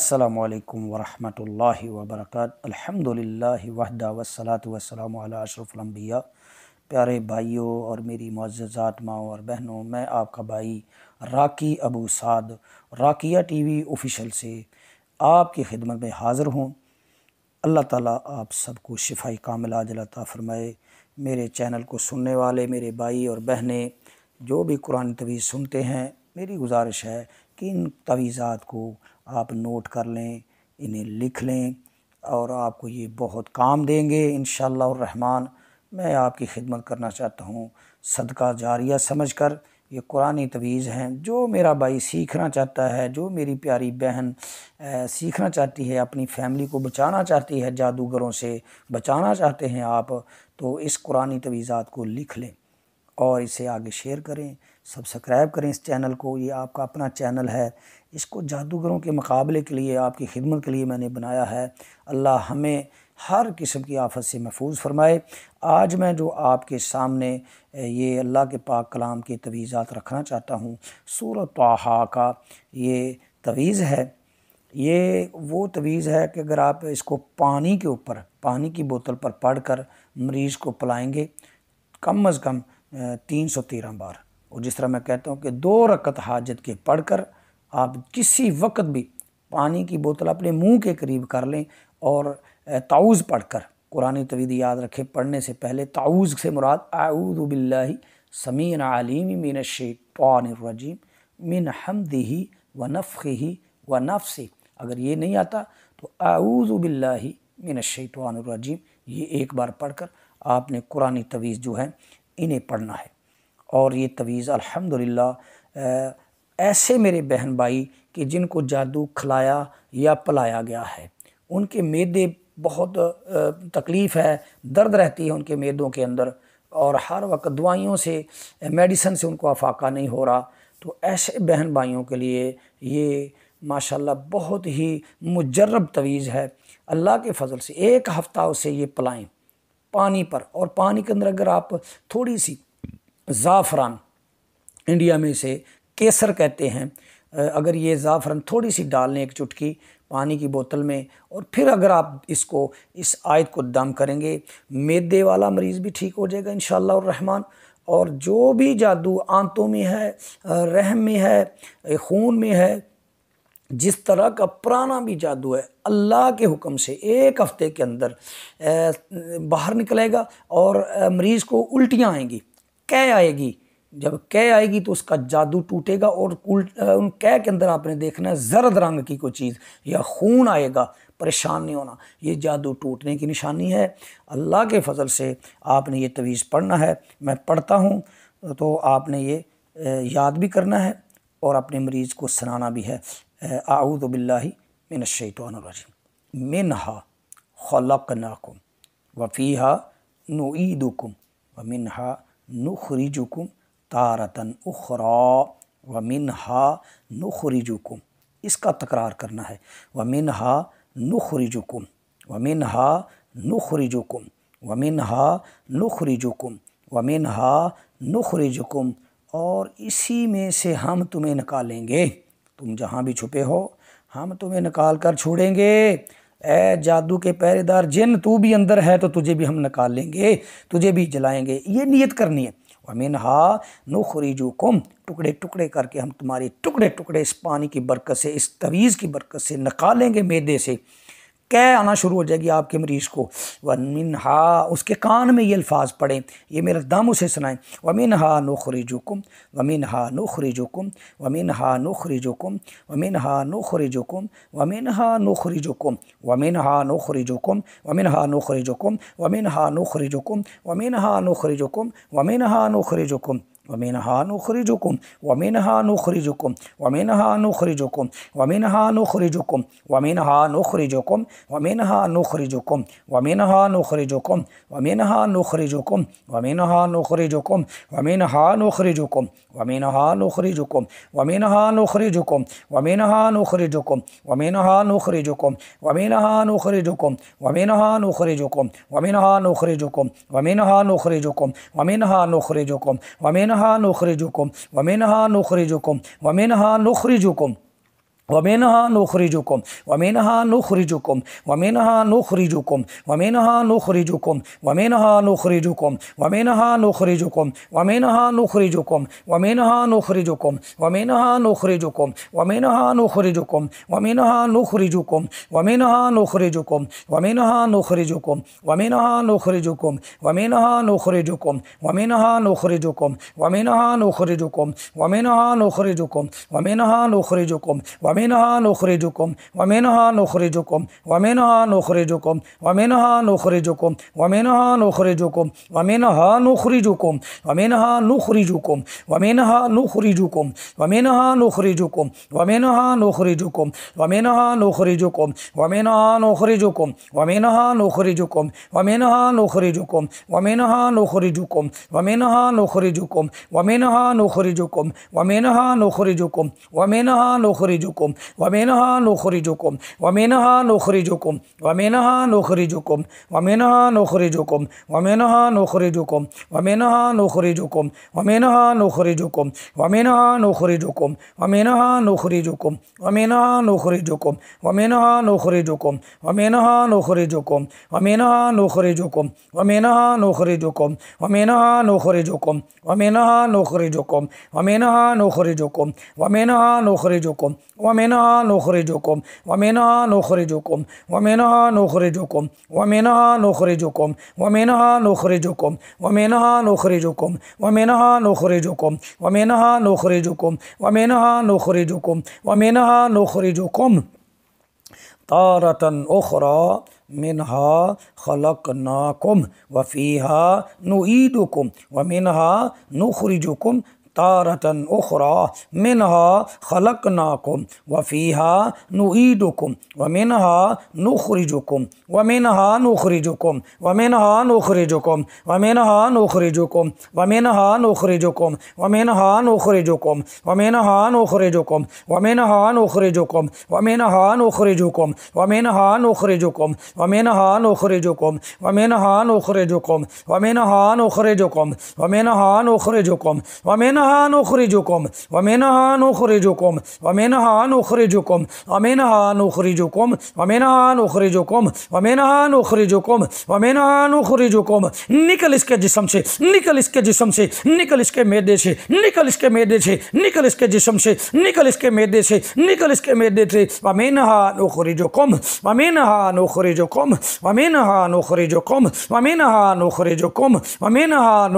السلام علیکم ورحمۃ اللہ وبرکاتہ الحمد للہ وحدہ وسلاۃ وسلم اشرف الانبیاء پیارے بھائیوں اور میری معززات ماؤں اور بہنوں میں آپ کا بھائی راکی ابو سعد راکیہ ٹی وی آفیشل سے آپ کی خدمت میں حاضر ہوں اللہ تعالیٰ آپ سب کو شفائی کا عطا فرمائے میرے چینل کو سننے والے میرے بھائی اور بہنیں جو بھی قرآن طویز سنتے ہیں میری گزارش ہے کہ ان تویزات کو آپ نوٹ کر لیں انہیں لکھ لیں اور آپ کو یہ بہت کام دیں گے انشاءاللہ الرحمن میں آپ کی خدمت کرنا چاہتا ہوں صدقہ جاریہ سمجھ کر یہ قرآن تویز ہیں جو میرا بھائی سیکھنا چاہتا ہے جو میری پیاری بہن سیکھنا چاہتی ہے اپنی فیملی کو بچانا چاہتی ہے جادوگروں سے بچانا چاہتے ہیں آپ تو اس قرآن تویزات کو لکھ لیں اور اسے آگے شیئر کریں سبسکرائب کریں اس چینل کو یہ آپ کا اپنا چینل ہے اس کو جادوگروں کے مقابلے کے لیے آپ کی خدمت کے لیے میں نے بنایا ہے اللہ ہمیں ہر قسم کی آفت سے محفوظ فرمائے آج میں جو آپ کے سامنے یہ اللہ کے پاک کلام کے تویزات رکھنا چاہتا ہوں صور وحا کا یہ تویز ہے یہ وہ تویز ہے کہ اگر آپ اس کو پانی کے اوپر پانی کی بوتل پر پڑھ کر مریض کو پلائیں گے کم از کم تین سو تیرہ بار اور جس طرح میں کہتا ہوں کہ دو رکت حاجت کے پڑھ کر آپ کسی وقت بھی پانی کی بوتل اپنے منہ کے قریب کر لیں اور تعوذ پڑھ کر قرآن طویل یاد رکھے پڑھنے سے پہلے تعوذ سے مراد اعوذ باللہ سمین علیم من الشیطان الرجیم من حمدہی و نفِ و نفسی اگر یہ نہیں آتا تو اعوذ باللہ من الشیطان الرجیم یہ ایک بار پڑھ کر آپ نے قرآن طویز جو ہے انہیں پڑھنا ہے اور یہ طویض الحمدللہ ایسے میرے بہن بھائی کہ جن کو جادو کھلایا یا پلایا گیا ہے ان کے میدے بہت تکلیف ہے درد رہتی ہے ان کے میدوں کے اندر اور ہر وقت دوائیوں سے میڈیسن سے ان کو افاقہ نہیں ہو رہا تو ایسے بہن بھائیوں کے لیے یہ ماشاءاللہ بہت ہی مجرب طویض ہے اللہ کے فضل سے ایک ہفتہ اسے یہ پلائیں پانی پر اور پانی کے اندر اگر آپ تھوڑی سی زعفران انڈیا میں سے کیسر کہتے ہیں اگر یہ زعفران تھوڑی سی ڈال لیں ایک چٹکی پانی کی بوتل میں اور پھر اگر آپ اس کو اس آیت کو دم کریں گے میدے والا مریض بھی ٹھیک ہو جائے گا انشاءاللہ الرحمن اور جو بھی جادو آنتوں میں ہے رحم میں ہے خون میں ہے جس طرح کا پرانا بھی جادو ہے اللہ کے حکم سے ایک ہفتے کے اندر باہر نکلے گا اور مریض کو الٹیاں آئیں گی کہ آئے گی جب کہ آئے گی تو اس کا جادو ٹوٹے گا اور ان کے اندر آپ نے دیکھنا ہے زرد رنگ کی کوئی چیز یا خون آئے گا پریشان نہیں ہونا یہ جادو ٹوٹنے کی نشانی ہے اللہ کے فضل سے آپ نے یہ طویز پڑھنا ہے میں پڑھتا ہوں تو آپ نے یہ یاد بھی کرنا ہے اور اپنے مریض کو سنانا بھی ہے اعوذ باللہ من الشیطان الرجیم منہا خلقناکم وفیہا نعیدکم ومنہا نخرجکم تارتن اخرا ومنہا نخرجکم اس کا تکرار کرنا ہے ومنہا نخرجکم ومنہا نخرجکم ومنہا نخرجکم ومنہا نخرجکم اور اسی میں سے ہم تمہیں نکالیں گے تم جہاں بھی چھپے ہو ہم تمہیں نکال کر چھوڑیں گے اے جادو کے پہرے دار جن تو بھی اندر ہے تو تجھے بھی ہم نکال لیں گے تجھے بھی جلائیں گے یہ نیت کرنی ہے اور میں کم ٹکڑے ٹکڑے کر کے ہم تمہارے ٹکڑے ٹکڑے اس پانی کی برکت سے اس طویز کی برکت سے نکالیں گے میدے سے کہ آنا شروع ہو جائے گی آپ کے مریض کو ومن ہا اس کے کان میں یہ الفاظ پڑھیں یہ میرے دم اسے سنائیں ومن ہا نوخری جو کم ومن ہا نوخری جو کم ومن ہا نوخری جو کم ومن ہا نوخری جو کم ومن ہا نوخری جو کم ومن ہا نوخری جو کم ومن ہا نوخری جو کم ومن ہا نوخری جو کم ومن ہا نوخری جو کم ومن ہا نوخری جو کم ومنها نخرجكم ومنها نخرجكم ومنها نخرجكم ومنها نخرجكم ومنها نخرجكم ومنها نخرجكم ومنها نخرجكم ومنها نخرجكم ومنها نخرجكم ومنها نخرجكم ومنها نخرجكم ومنها نخرجكم ومنها نخرجكم ومنها نخرجكم ومنها نخرجكم ومنها نخرجكم ومنها نخرجكم ومنها نخرجكم ومنها نخرجكم ومنها ہاں نوکری جو کم و مین ہاں جو کم جو کم ومینہ نوکریجو ومینہا نوکریجو ومینہ نوکریجو ومینہ نوکریجو ومینہا نوکریجو وم نوکریجوکم ومینہ نوکریجو ومینہا نوکریجو ومینہ نوکریجوکم ومنہ نوکریجوکم ومینہا نوکریجو وم نوکریجوکم ومنہ نوکریجو ومینہا نوکریجوکم ومنہ نوکریجوکم ومینہ نوکریجو ومینہا نوکریجو ومہ نوکریجو ومینہ نوکریجو ومین ومینہ نوکریجوکم ومینہ نوکریجوکم ومینہ نوکریجوکم ومینہ نوکریجوکم و مینہ نوکریجوکم و مینہ نوخریجوکم ومینا نوخریجوکم و مینہ نوخریجوکم و مینہ نوکریجوکم ومینا نوکریجو ومین نوکریجوکم ومینہ نوکریجوکم ومینہ نوکریجوکم و مینہ نوکریجوکم ومینہ نوکریجوکم ومینہ نوکریجوکم ومینہ نوکریجوکم و مینہ نوکریجوکم و مینہ نوکریجم جو و مینہ نوخری و مینہ ومینہ و مینہ کم ومینہ و مینہ کم و مینہ جو و مینہ نوخری و مینہ ومینہ و مینہ کم و نوخری جو و ومینہ نوخری و مینہ ومینہ و مینہ کم و مینہ جو و مینہ نوخری و مینہ ومینہ و مینہ کم ومنها نخرجكم ومنها نخرجكم ومنها نخرجكم ومنها نخرجكم ومنها نخرجكم ومنها نخرجكم ومنها نخرجكم ومنها نخرجكم ومنها نخرجكم ومنها نخرجكم تارة أخرى منها خلقناكم وفيها نعيدكم ومنها نخرجكم ہا نوخری مین ہا نوخرے جو مین ہا نوخرے جو مین ہا نوخرے جو قوم و مین ہا نوخرے جو قوم و مین ہا نوخرے جو قوم و مین ہا نوخرے جو قوم و مین ہا نوخرے جو قوم و مین ہا نوخرے جو ہان اخری جو قوم ومین ہان اخری جو قوم ومین ہان اخری جو قوم ومین ہان اخری جو قوم ومین ہان نکل اس کے جسم سے نکل اس کے جسم سے نکل اس کے میدے سے نکل اس کے میدے سے نکل اس کے جسم سے نکل اس کے میدے سے نکل اس کے میدے سے ومین ہان اخری جو قوم ومین ہان اخری جو قوم ومین ہان اخری جو قوم ومین ہان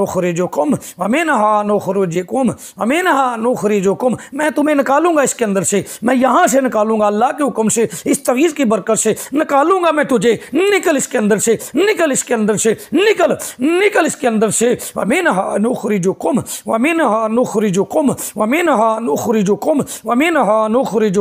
اخری کم امین ہاں نوخری جو کم میں تمہیں نکالوں گا اس کے اندر سے میں یہاں سے نکالوں گا اللہ کے حکم سے اس طویز کی برکت سے نکالوں گا میں تجھے نکل اس کے اندر سے نکل اس کے اندر سے نکل نکل اس کے اندر سے امین ہاں نوخری جو کم امین مین ہاں نوخری جو کم امین ہاں نوخری جو کم امین مین ہاں نوخری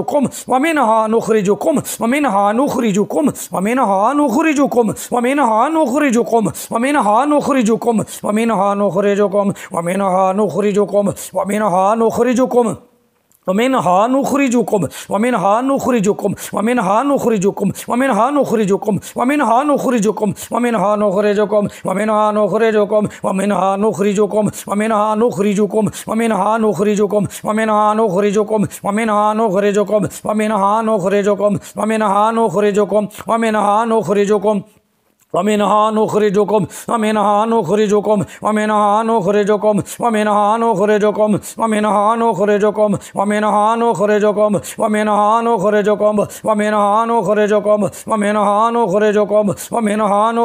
جو کم امین مین ہاں نوکری جو کم امین مین ہاں نوخری جو کم امین مین ہاں نوخری جو کم امین مین ہاں نوخری جو کم امین مین ہاں نوخری جو کم امین مین ہاں نوکری جو کم امین مین ہاں نوخری جو کم کم نوخری جو کم ممین ہا نوخری ہا نوخری جو کم ممین ہا نوخری کم ومین ہا نوخری نوخری جو کم نوخر ہا نوخری جو کم جوکم ہا نوخری جو کم ممین ہا نوخری کم ممینانو خریجم ممینو خوریج کم ممینانو خریجم ممینو خورے جو کم ممینانو خورے جو کم ممینانو خورے جو کم ممینو خرے جو کم ممینانو خورے جو کم ممینانو خورے جو کم ممانو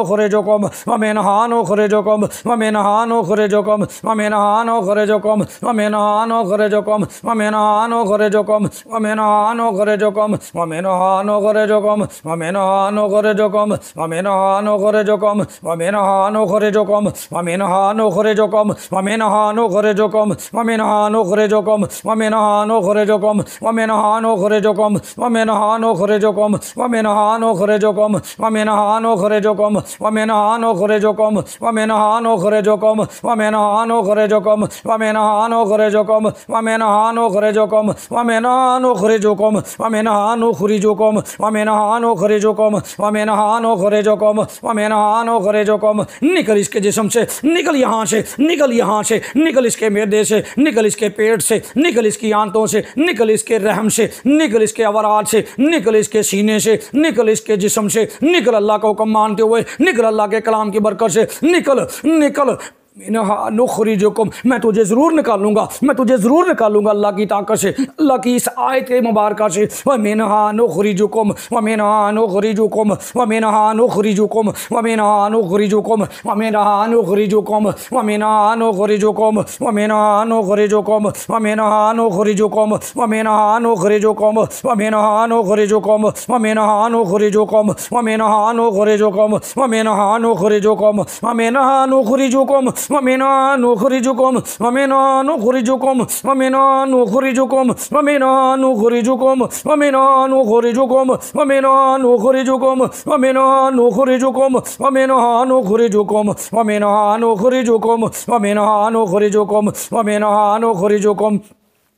خورے جو کم ممن ہانو خورے جو کم ممن ہانو خورے جو کم ممانو خرے جو کم ممانو خرے جو کم ممینانو خرے جو کم ممن حانو خرے جو کم ممینانو خرے جو کم ممینانو خرجو کم ممن ہانو انو جو کم و مینو خرے جو کم و مینانو خرے جو کم و مینو خوری جو کم و مینو کرے جو کم و مینو خرے جو کم نکل اس کے میدے سے نکل اس کے پیٹ سے نکل اس کی آنتوں سے نکل اس کے رحم سے نکل اس کے عورات سے نکل اس کے سینے سے نکل اس کے جسم سے نکل اللہ کا حکم مانتے ہوئے نکل اللہ کے کلام کی برکر سے نکل نکل میں میں تجھے ضرور نکالوں گا میں تجھے ضرور نکالوں گا اللہ کی طاقت سے اللہ کی اس آیت مبارکہ سے و مینا نو خریج و کم و مین ہانو خریجو قوم و مین نخرجکم خریجو قم و مین ہانو خریجو کم و مینا نخرجکم خریجو قوم و مینہ و و و و و و و و وَمِنَا نُخْرِجُكُمْ وَمِنَا نُخْرِجُكُمْ وَمِنَا نُخْرِجُكُمْ وَمِنَا نُخْرِجُكُمْ وَمِنَا نُخْرِجُكُمْ وَمِنَا نُخْرِجُكُمْ وَمِنَا نُخْرِجُكُمْ وَمِنَا نُخْرِجُكُمْ وَمِنَا نُخْرِجُكُمْ وَمِنَا نُخْرِجُكُمْ وَمِنَا نُخْرِجُكُمْ نوکری جکم امی نا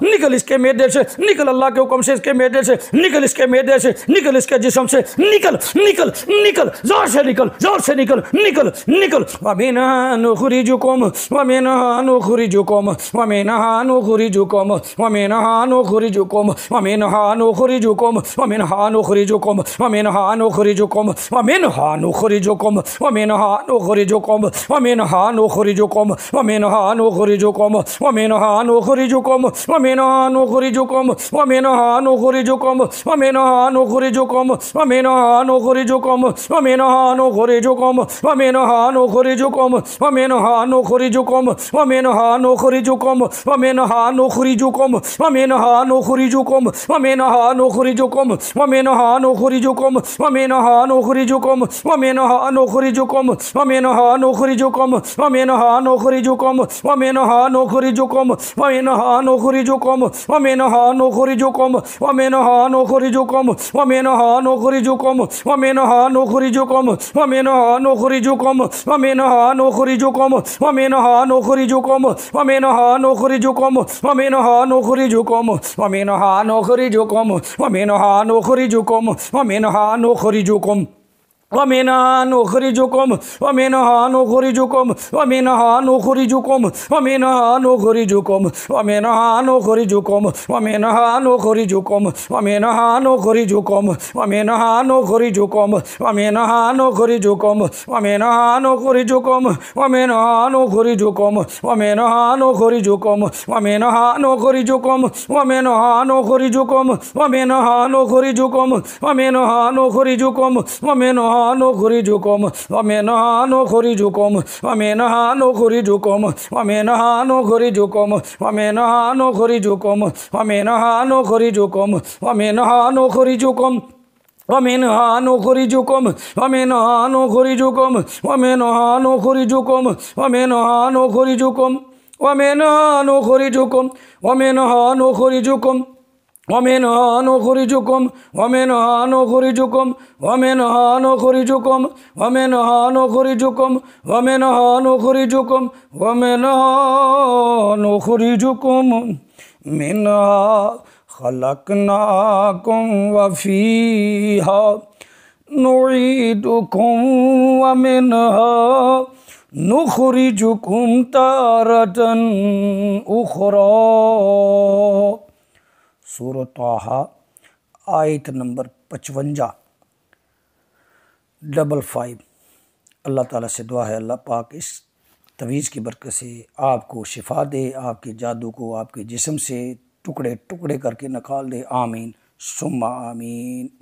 نکل اس کے میدے سے نکل اللہ کے حکم سے سے سے سے سے سے اس اس اس کے کے کے میدے میدے نکل نکل نکل نکل نکل نکل جسم زور زور نکل نوخری جو کمینا نُخْرِجُكُمْ جو نُخْرِجُكُمْ نوخری نُخْرِجُكُمْ نوخری نُخْرِجُكُمْ کمینا نُخْرِجُكُمْ جو نُخْرِجُكُمْ نوخری نُخْرِجُكُمْ کم نُخْرِجُكُمْ مینا نُخْرِجُكُمْ جو نُخْرِجُكُمْ و نُخْرِجُكُمْ نوخری نُخْرِجُكُمْ ومنها نخرجكم ومنها نخرجكم ومنها نخرجكم ومنها نخرجكم ومنها نخرجكم ومنها نخرجكم ومنها نخرجكم ومنها نخرجكم ومنها نخرجكم ومنها نخرجكم ومنها نخرجكم ومنها نخرجكم ومنها نخرجكم ومنها نخرجكم ومنها نخرجكم ومنها نخرجكم ومنها نخرجكم ومنها نخرجكم جو کم و مین ہاں نوکری جو کم و مین ہاں نوکری جو کم و مین ہاں نوکری جو کم و مین ہاں نوکری جو کم و مین ہاں نوکری جو کم و مین ہاں نوکری جو کم و مین ہاں نوکری جو کم و مین ہاں نوکری جو کم ومین ہاں نوکری جو کم و مین ہاں نوکری جو کم و مین ہاں نوکری جو کم و مین ہاں نوکری جو کم امین ہاں ومنها نخرجكم ومنها نخرجكم ومنها نخرجكم ومنها نخرجكم ومنها نخرجكم ومنها نخرجكم ومنها نخرجكم ومنها نخرجكم ومنها نخرجكم ومنها نخرجكم ومنها نخرجكم ومنها نخرجكم ومنها نخرجكم ومنها نخرجكم ومنها نخرجكم ومنها نوخری جھکم و میں ہان نو خوری جھکم و میں ہاں نوخوری جھکم و میں ہہ نو خری جم و میں ہاں نوخری جھکم و میں ہاں نو خری جم و مین ہاں نوخری جھکم امین ہاں نو خری جم و مین ہاں نوخوری جھکم و مین ومن خریکم و مین ومن نوخوری جکم و ومن ہاں نوخوری جھکم و مینہ نو خری ومنها نخرجكم ومنها نخرجكم ومنها نخرجكم ومنها نخرجكم ومنها نخرجكم ومنها نخرجكم منها خلقناكم وفيها نعيدكم ومنها نخرجكم تارة أخرى سور و آیت نمبر پچونجا ڈبل فائیو اللہ تعالیٰ سے دعا ہے اللہ پاک اس تویز کی برکت سے آپ کو شفا دے آپ کے جادو کو آپ کے جسم سے ٹکڑے ٹکڑے کر کے نکال دے آمین سم آمین